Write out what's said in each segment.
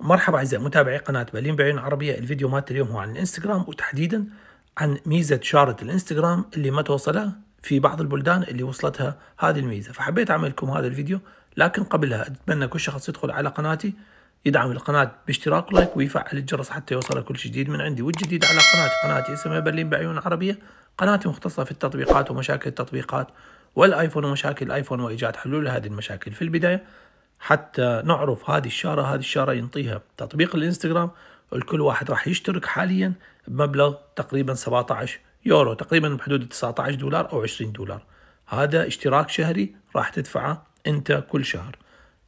مرحبا اعزائي متابعي قناه بالين بعين عربيه الفيديو مالت اليوم هو عن الانستغرام وتحديدا عن ميزه شاره الانستغرام اللي ما توصلها في بعض البلدان اللي وصلتها هذه الميزه فحبيت اعمل لكم هذا الفيديو لكن قبلها اتمنى كل شخص يدخل على قناتي يدعم القناه باشتراك لايك ويفعل الجرس حتى يوصله كل جديد من عندي والجديد على قناتي قناتي اسمها برلين بعيون عربيه قناتي مختصه في التطبيقات ومشاكل التطبيقات والايفون ومشاكل الايفون وايجاد حلول لهذه المشاكل في البدايه حتى نعرف هذه الشاره هذه الشاره ينطيها تطبيق الانستغرام الكل واحد راح يشترك حاليا بمبلغ تقريبا 17 يورو تقريبا بحدود 19 دولار او 20 دولار هذا اشتراك شهري راح تدفعه انت كل شهر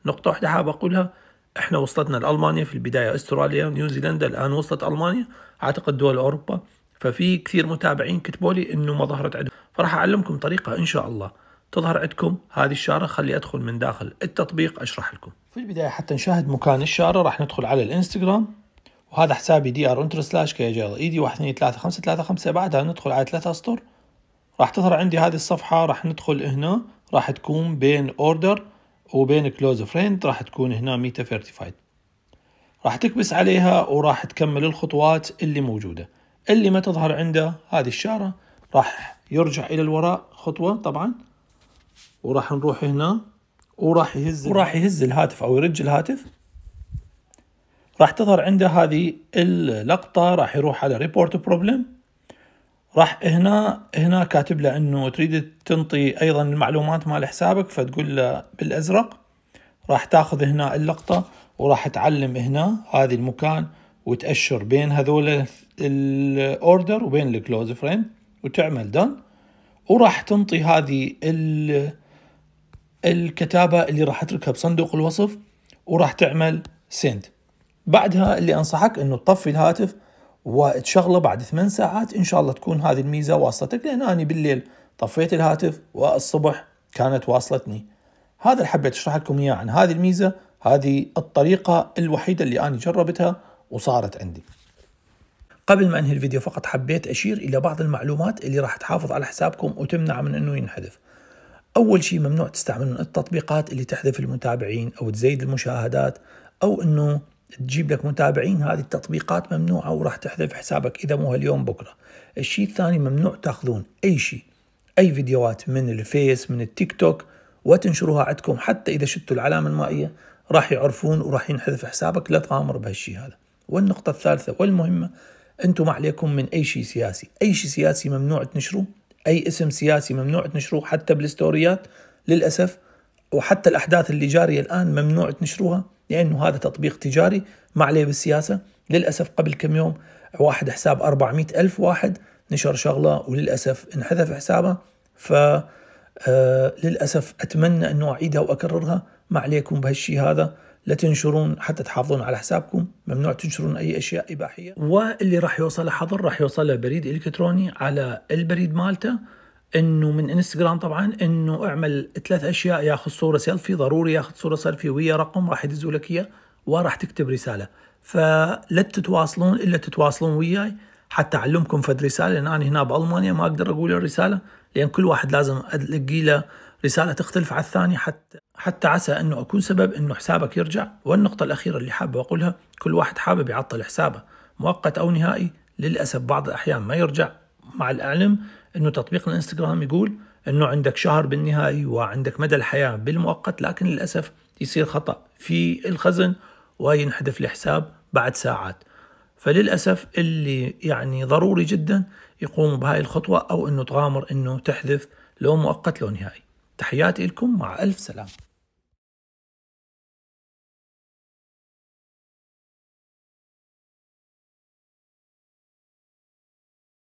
نقطة واحدة حاب أقولها احنا وصلتنا لألمانيا في البداية استراليا نيوزيلندا الآن وصلت ألمانيا أعتقد دول أوروبا ففي كثير متابعين كتبوا لي انه ما ظهرت عندهم فراح اعلمكم طريقه ان شاء الله تظهر عندكم هذه الشارة خلي أدخل من داخل التطبيق أشرح لكم في البداية حتى نشاهد مكان الشارة راح ندخل على الانستغرام وهذا حسابي دي ار انتر سلاش كيجال اي دي 1 2 3 5 3 5 بعدها ندخل على ثلاثة اسطر راح تظهر عندي هذه الصفحة راح ندخل هنا راح تكون بين اوردر وبين كلوز فريند راح تكون هنا ميتا فيرتيفايد راح تكبس عليها وراح تكمل الخطوات اللي موجودة اللي ما تظهر عنده هذه الشارة راح يرجع إلى الوراء خطوة طبعا وراح نروح هنا وراح يهز وراح يهز الهاتف او يرج الهاتف راح تظهر عنده هذه اللقطة راح يروح على ريبورت بروبلم راح هنا هنا كاتب له انه تريد تنطي ايضا المعلومات مال حسابك فتقول له بالازرق راح تاخذ هنا اللقطة وراح تعلم هنا هذه المكان وتأشر بين هذول الاوردر وبين الكلوز فريند وتعمل done وراح تنطي هذه الكتابة اللي راح اتركها بصندوق الوصف وراح تعمل سند بعدها اللي انصحك انه تطفي الهاتف وتشغله بعد ثمان ساعات ان شاء الله تكون هذه الميزة واصلتك لان انا بالليل طفيت الهاتف والصبح كانت واصلتني هذا اللي حبيت اشرح لكم اياه عن هذه الميزة هذه الطريقة الوحيدة اللي انا جربتها وصارت عندي قبل ما انهي الفيديو فقط حبيت اشير الى بعض المعلومات اللي راح تحافظ على حسابكم وتمنع من انه ينحذف اول شيء ممنوع تستعملون التطبيقات اللي تحذف المتابعين او تزيد المشاهدات او انه تجيب لك متابعين هذه التطبيقات ممنوعة وراح تحذف حسابك إذا مو هاليوم بكرة الشيء الثاني ممنوع تاخذون أي شيء أي فيديوهات من الفيس من التيك توك وتنشروها عندكم حتى إذا شفتوا العلامة المائية راح يعرفون وراح ينحذف حسابك لا تغامر بهالشيء هذا والنقطة الثالثة والمهمة انتم ما عليكم من اي شيء سياسي اي شيء سياسي ممنوع تنشروه اي اسم سياسي ممنوع تنشروه حتى بالستوريات للاسف وحتى الاحداث اللي جاريه الان ممنوع تنشروها لانه هذا تطبيق تجاري ما عليه بالسياسه للاسف قبل كم يوم واحد حساب 400 ألف واحد نشر شغلة وللأسف انحذف حسابه ف آه، للأسف أتمنى أنه أعيدها وأكررها ما عليكم بهالشيء هذا لا تنشرون حتى تحافظون على حسابكم ممنوع تنشرون أي أشياء إباحية واللي راح يوصله حظر راح يوصله بريد إلكتروني على البريد مالته انه من انستغرام طبعا انه اعمل ثلاث اشياء ياخذ صوره سيلفي ضروري ياخذ صوره سيلفي ويا رقم راح يدزوا لك اياه وراح تكتب رساله فلا تتواصلون الا تتواصلون وياي حتى اعلمكم فد رساله لان انا هنا بالمانيا ما اقدر اقول الرساله لان كل واحد لازم القي له رسالة تختلف عن الثانية حتى حتى عسى أنه أكون سبب أنه حسابك يرجع والنقطة الأخيرة اللي حابب أقولها كل واحد حابب يعطل حسابه مؤقت أو نهائي للأسف بعض الأحيان ما يرجع مع العلم أنه تطبيق الإنستغرام يقول أنه عندك شهر بالنهائي وعندك مدى الحياة بالمؤقت لكن للأسف يصير خطأ في الخزن وينحذف الحساب بعد ساعات فللأسف اللي يعني ضروري جدا يقوموا بهاي الخطوة أو أنه تغامر أنه تحذف لو مؤقت لو نهائي تحياتي لكم مع ألف سلامة